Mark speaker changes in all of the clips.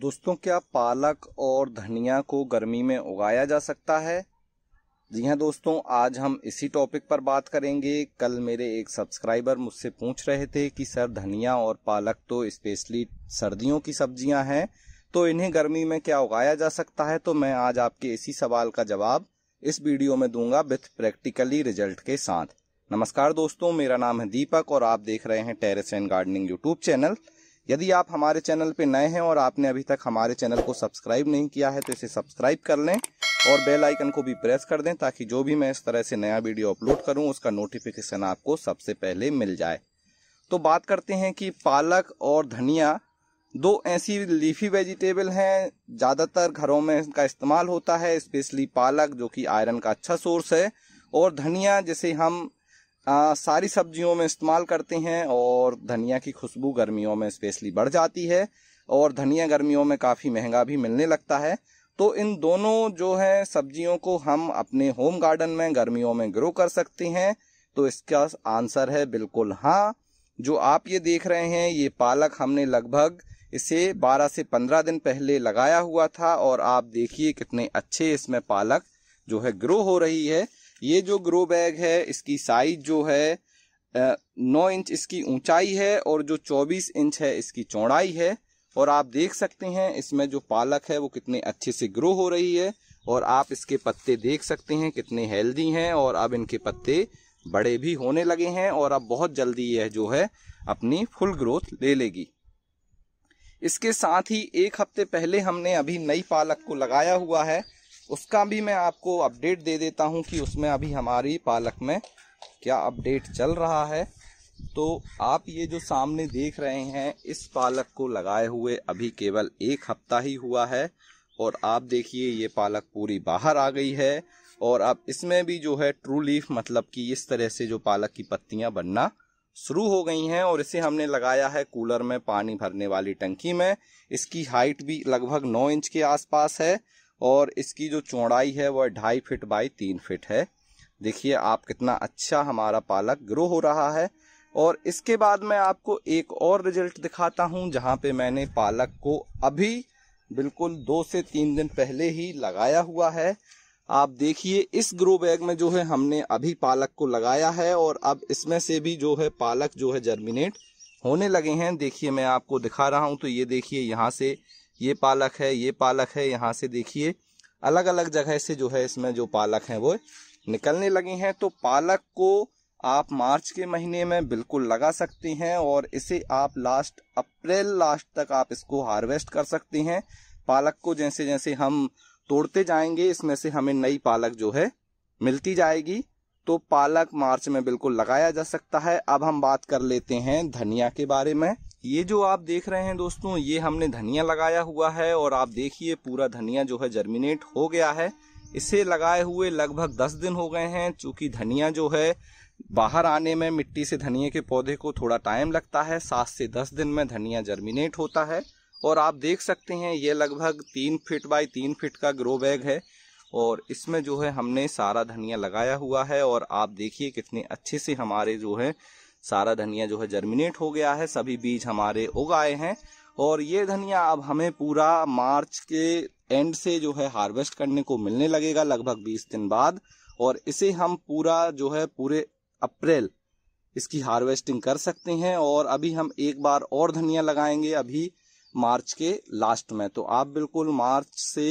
Speaker 1: दोस्तों क्या पालक और धनिया को गर्मी में उगाया जा सकता है जी हाँ दोस्तों आज हम इसी टॉपिक पर बात करेंगे कल मेरे एक सब्सक्राइबर मुझसे पूछ रहे थे कि सर धनिया और पालक तो स्पेशली सर्दियों की सब्जियां हैं तो इन्हें गर्मी में क्या उगाया जा सकता है तो मैं आज आपके इसी सवाल का जवाब इस वीडियो में दूंगा विथ प्रैक्टिकली रिजल्ट के साथ नमस्कार दोस्तों मेरा नाम है दीपक और आप देख रहे हैं terrace and gardening YouTube channel यदि आप हमारे चैनल पे नए हैं और आपने अभी तक हमारे चैनल को सब्सक्राइब नहीं किया है तो इसे सब्सक्राइब कर लें और बेल आइकन को भी प्रेस कर दें ताकि जो भी मैं इस तरह से नया वीडियो अपलोड करूं उसका नोटिफिकेशन आपको सबसे पहले मिल जाए तो बात करते हैं कि पालक और धनिया दो ऐसी लीफी वेजिटेबल हैं ज़्यादातर घरों में इनका इस्तेमाल होता है स्पेशली पालक जो कि आयरन का अच्छा सोर्स है और धनिया जिसे हम आ, सारी सब्जियों में इस्तेमाल करते हैं और धनिया की खुशबू गर्मियों में स्पेशली बढ़ जाती है और धनिया गर्मियों में काफ़ी महंगा भी मिलने लगता है तो इन दोनों जो है सब्जियों को हम अपने होम गार्डन में गर्मियों में ग्रो कर सकते हैं तो इसका आंसर है बिल्कुल हाँ जो आप ये देख रहे हैं ये पालक हमने लगभग इसे 12 से 15 दिन पहले लगाया हुआ था और आप देखिए कितने अच्छे इसमें पालक जो है ग्रो हो रही है ये जो ग्रो बैग है इसकी साइज जो है नौ इंच इसकी ऊंचाई है और जो चौबीस इंच है इसकी चौड़ाई है और आप देख सकते हैं इसमें जो पालक है वो कितने अच्छे से ग्रो हो रही है और आप इसके पत्ते देख सकते हैं कितने हेल्दी हैं और अब इनके पत्ते बड़े भी होने लगे हैं और अब बहुत जल्दी यह जो है अपनी फुल ग्रोथ ले लेगी इसके साथ ही एक हफ्ते पहले हमने अभी नई पालक को लगाया हुआ है उसका भी मैं आपको अपडेट दे देता हूँ कि उसमें अभी हमारी पालक में क्या अपडेट चल रहा है तो आप ये जो सामने देख रहे हैं इस पालक को लगाए हुए अभी केवल एक हफ्ता ही हुआ है और आप देखिए ये पालक पूरी बाहर आ गई है और अब इसमें भी जो है ट्रू लीफ मतलब कि इस तरह से जो पालक की पत्तियां बनना शुरू हो गई हैं और इसे हमने लगाया है कूलर में पानी भरने वाली टंकी में इसकी हाइट भी लगभग नौ इंच के आसपास है और इसकी जो चौड़ाई है वह ढाई फिट बाई तीन फिट है देखिए आप कितना अच्छा हमारा पालक ग्रो हो रहा है और इसके बाद मैं आपको एक और रिजल्ट दिखाता हूं जहां पे मैंने पालक को अभी बिल्कुल दो से तीन दिन पहले ही लगाया हुआ है आप देखिए इस ग्रो बैग में जो है हमने अभी पालक को लगाया है और अब इसमें से भी जो है पालक जो है जर्मिनेट होने लगे हैं देखिए मैं आपको दिखा रहा हूं तो ये देखिए यहाँ से ये पालक है ये पालक है यहाँ से देखिए अलग अलग जगह से जो है इसमें जो पालक है वो निकलने लगे हैं तो पालक को आप मार्च के महीने में बिल्कुल लगा सकते हैं और इसे आप लास्ट अप्रैल लास्ट तक आप इसको हार्वेस्ट कर सकते हैं पालक को जैसे जैसे हम तोड़ते जाएंगे इसमें से हमें नई पालक जो है मिलती जाएगी तो पालक मार्च में बिल्कुल लगाया जा सकता है अब हम बात कर लेते हैं धनिया के बारे में ये जो आप देख रहे हैं दोस्तों ये हमने धनिया लगाया हुआ है और आप देखिए पूरा धनिया जो है जर्मिनेट हो गया है इसे लगाए हुए लगभग दस दिन हो गए हैं चूँकि धनिया जो है बाहर आने में मिट्टी से धनिए के पौधे को थोड़ा टाइम लगता है सात से दस दिन में धनिया जर्मिनेट होता है और आप देख सकते हैं ये लगभग तीन फिट बाई तीन फिट का ग्रो बैग है और इसमें जो है हमने सारा धनिया लगाया हुआ है और आप देखिए कितने अच्छे से हमारे जो है सारा धनिया जो है जर्मिनेट हो गया है सभी बीज हमारे उगाए हैं और ये धनिया अब हमें पूरा मार्च के एंड से जो है हार्वेस्ट करने को मिलने लगेगा लगभग बीस दिन बाद और इसे हम पूरा जो है पूरे अप्रैल इसकी हार्वेस्टिंग कर सकते हैं और अभी हम एक बार और धनिया लगाएंगे अभी मार्च के लास्ट में तो आप बिल्कुल मार्च से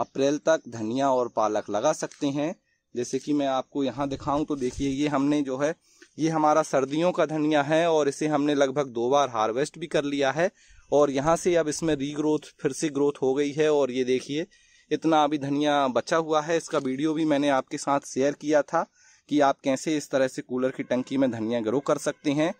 Speaker 1: अप्रैल तक धनिया और पालक लगा सकते हैं जैसे कि मैं आपको यहाँ दिखाऊं तो देखिए ये हमने जो है ये हमारा सर्दियों का धनिया है और इसे हमने लगभग दो बार हार्वेस्ट भी कर लिया है और यहाँ से अब इसमें रीग्रोथ फिर से ग्रोथ हो गई है और ये देखिए इतना अभी धनिया बचा हुआ है इसका वीडियो भी मैंने आपके साथ शेयर किया था कि आप कैसे इस तरह से कूलर की टंकी में धनिया ग्रो कर सकते हैं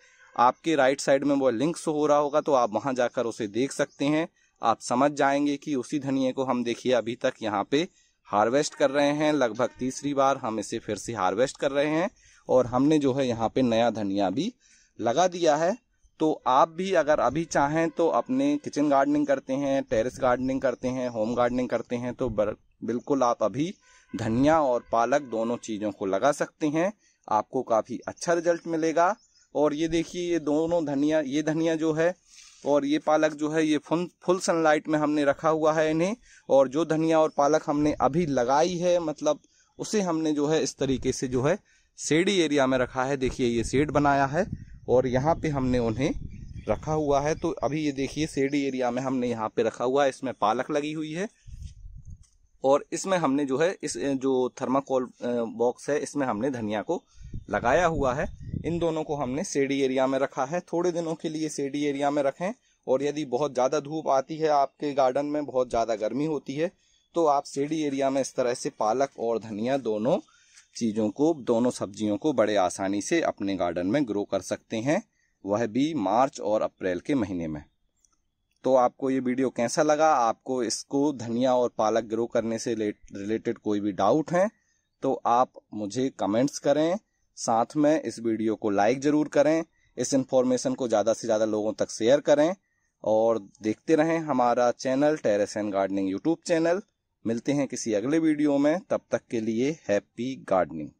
Speaker 1: आपके राइट साइड में वो लिंक हो रहा होगा तो आप वहाँ जाकर उसे देख सकते हैं आप समझ जाएंगे कि उसी धनिया को हम देखिए अभी तक यहाँ पे हार्वेस्ट कर रहे हैं लगभग तीसरी बार हम इसे फिर से हार्वेस्ट कर रहे हैं और हमने जो है यहाँ पे नया धनिया भी लगा दिया है तो आप भी अगर अभी चाहें तो अपने किचन गार्डनिंग करते हैं टेरेस गार्डनिंग करते हैं होम गार्डनिंग करते हैं तो बिल्कुल आप अभी धनिया और पालक दोनों चीज़ों को लगा सकते हैं आपको काफ़ी अच्छा रिजल्ट मिलेगा और ये देखिए ये दोनों धनिया ये धनिया जो है और ये पालक जो है ये फुल फुल सनलाइट में हमने रखा हुआ है इन्हें और जो धनिया और पालक हमने अभी लगाई है मतलब उसे हमने जो है इस तरीके से जो है सेडी एरिया में रखा है देखिए ये सेड बनाया है और यहाँ पे हमने उन्हें रखा हुआ है तो अभी ये देखिए सेडी एरिया में हमने यहाँ पे रखा हुआ है इसमें पालक लगी हुई है और इसमें हमने जो है इस जो थर्माकोल बॉक्स है इसमें हमने धनिया को लगाया हुआ है इन दोनों को हमने सेडी एरिया में रखा है थोड़े दिनों के लिए सेडी एरिया में रखें और यदि बहुत ज़्यादा धूप आती है आपके गार्डन में बहुत ज़्यादा गर्मी होती है तो आप सेडी एरिया में इस तरह से पालक और धनिया दोनों चीज़ों को दोनों सब्जियों को बड़े आसानी से अपने गार्डन में ग्रो कर सकते हैं वह भी मार्च और अप्रैल के महीने में तो आपको ये वीडियो कैसा लगा आपको इसको धनिया और पालक ग्रो करने से रिलेटेड कोई भी डाउट हैं तो आप मुझे कमेंट्स करें साथ में इस वीडियो को लाइक जरूर करें इस इन्फॉर्मेशन को ज़्यादा से ज़्यादा लोगों तक शेयर करें और देखते रहें हमारा channel terrace and gardening YouTube channel मिलते हैं किसी अगले वीडियो में तब तक के लिए हैप्पी गार्डनिंग